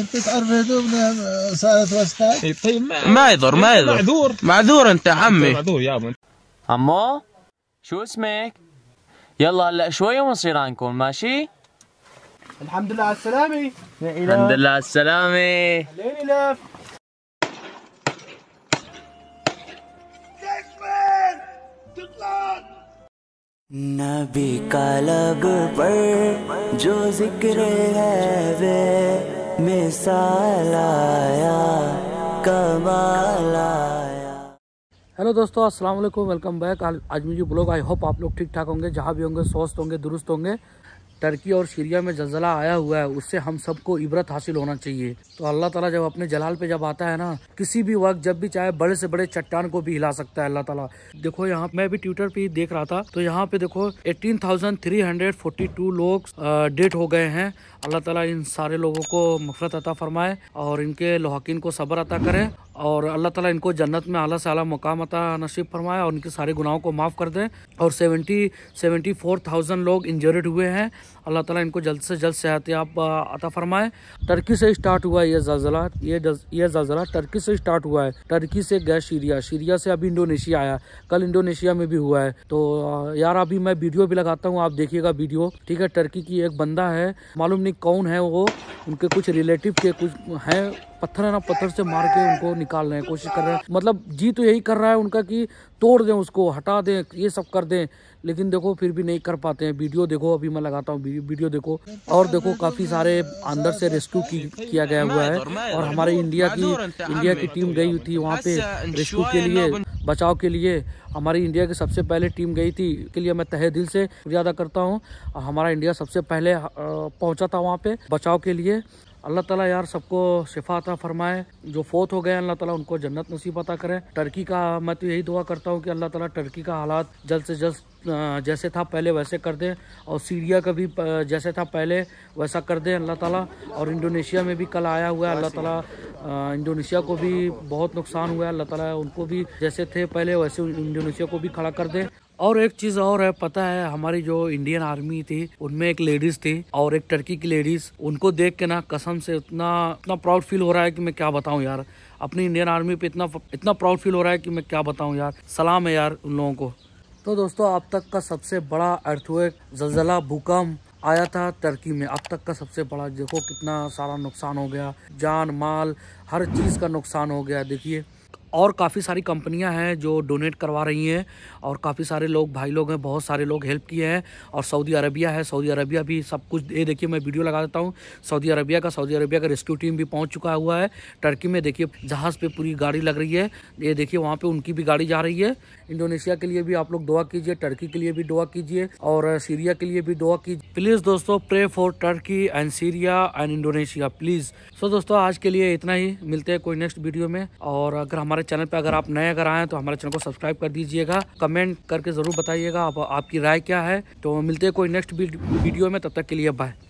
انت تعرف هدومنا صارت ما, يضر ما يضر معذور معذور انت عمي معذور عمو شو اسمك؟ يلا هلا شوي ونصير عنكم ماشي؟ الحمد لله على السلامة الحمد لله على السلامة لين لف نبی کا لب پر جو ذکر ہے hello दोस्तों अस्सलाम वालेकुम वेलकम बैक आज मुझे ब्लॉग आई होप आप लोग ठीक ठाक होंगे जहाँ भी होंगे स्वस्थ होंगे दुरुस्त होंगे टर्की और सीरिया में जलजला आया हुआ है उससे हम सबको इबरत हासिल होना चाहिए तो अल्लाह ताला जब अपने जलाल पे जब आता है ना किसी भी वक्त जब भी चाहे बड़े से बड़े चट्टान को भी हिला सकता है अल्लाह ताला देखो यहाँ मैं भी ट्विटर पे देख रहा था तो यहाँ पे देखो 18,342 लोग डेट हो गए हैं अल्लाह तला इन सारे लोगों को मफरत अता फरमाए और इनके लोहकिन को सब्र अता करें और अल्लाह ताला इनको जन्नत में अला से अला मकाम अता नसीब फरमाए और उनके सारे गुनाहों को माफ़ कर दें और सेवेंटी सेवेंटी फोर थाउजेंड लोग इंजर्ड हुए हैं अल्लाह ताला इनको जल्द से जल्द सेहत आप अता फरमाए टर्की से स्टार्ट हुआ है ये जलजिला ये ये जलजिला टर्की से स्टार्ट हुआ है टर्की से गए सीरिया सीरिया से अभी इंडोनेशिया आया कल इंडोनेशिया में भी हुआ है तो यार अभी मैं वीडियो भी लगाता हूँ आप देखिएगा वीडियो ठीक है टर्की की एक बंदा है मालूम नहीं कौन है वो उनके कुछ रिलेटिव के कुछ हैं पत्थर है ना पत्थर से मार के उनको निकाल रहे हैं कोशिश कर रहे हैं मतलब जी तो यही कर रहा है उनका कि तोड़ दें उसको हटा दें ये सब कर दें लेकिन देखो फिर भी नहीं कर पाते हैं वीडियो देखो अभी मैं लगाता हूँ वीडियो देखो और देखो काफ़ी सारे अंदर से रेस्क्यू की, किया गया हुआ है और हमारे इंडिया की इंडिया की टीम गई थी वहाँ पे रेस्क्यू के लिए बचाव के लिए हमारी इंडिया की सबसे पहले टीम गई थी के लिए मैं तहे दिल से ज़्यादा करता हूँ हमारा इंडिया सबसे पहले पहुँचा था वहाँ पे बचाव के लिए अल्लाह ताला यार सबको शिफाता फरमाए जो फोत हो गए अल्लाह ताला उनको जन्नत नसीब अता करें टर्की का मैं तो यही दुआ करता हूँ कि अल्लाह ताला टर्की का हालात जल्द से जल्द जैसे था पहले वैसे कर दें और सीरिया का भी जैसे था पहले वैसा कर दें अल्लाह ताला और इंडोनेशिया में भी कल आया हुआ है अल्लाह ताला इंडोनेशिया को भी बहुत नुकसान हुआ है अल्लाह ताला उनको भी जैसे थे पहले वैसे इंडोनेशिया को भी खड़ा कर दें और एक चीज और है पता है हमारी जो इंडियन आर्मी थी उनमें एक लेडीज थी और एक टर्की की लेडीज उनको देख के ना कसम से इतना इतना प्राउड फील हो रहा है कि मैं क्या बताऊं यार अपनी इंडियन आर्मी पे इतना इतना प्राउड फील हो रहा है कि मैं क्या बताऊं यार सलाम है यार उन लोगों को तो दोस्तों अब तक का सबसे बड़ा अर्थवेक जलजला भूकंप आया था टर्की में अब तक का सबसे बड़ा देखो कितना सारा नुकसान हो गया जान माल हर चीज़ का नुकसान हो गया देखिए और काफ़ी सारी कंपनियां हैं जो डोनेट करवा रही हैं और काफ़ी सारे लोग भाई लोग हैं बहुत सारे लोग हेल्प किए हैं और सऊदी अरबिया है सऊदी अरबिया भी सब कुछ ये देखिए मैं वीडियो लगा देता हूँ सऊदी अरबिया का सऊदी अरबिया का रेस्क्यू टीम भी पहुँच चुका हुआ है टर्की में देखिए जहाज़ पर पूरी गाड़ी लग रही है ये देखिए वहाँ पर उनकी भी गाड़ी जा रही है इंडोनेशिया के लिए भी आप लोग दुआ कीजिए टर्की के लिए भी दुआ कीजिए और सीरिया के लिए भी दुआ कीजिए प्लीज़ दोस्तों pray for Turkey and Syria and Indonesia please so दोस्तों आज के लिए इतना ही मिलते हैं कोई नेक्स्ट वीडियो में और अगर हमारे चैनल पर अगर आप नए अगर आए तो हमारे चैनल को सब्सक्राइब कर दीजिएगा कमेंट करके ज़रूर बताइएगा आप, आपकी राय क्या है तो मिलते हैं कोई नेक्स्ट वीडियो में तब तक के लिए बाय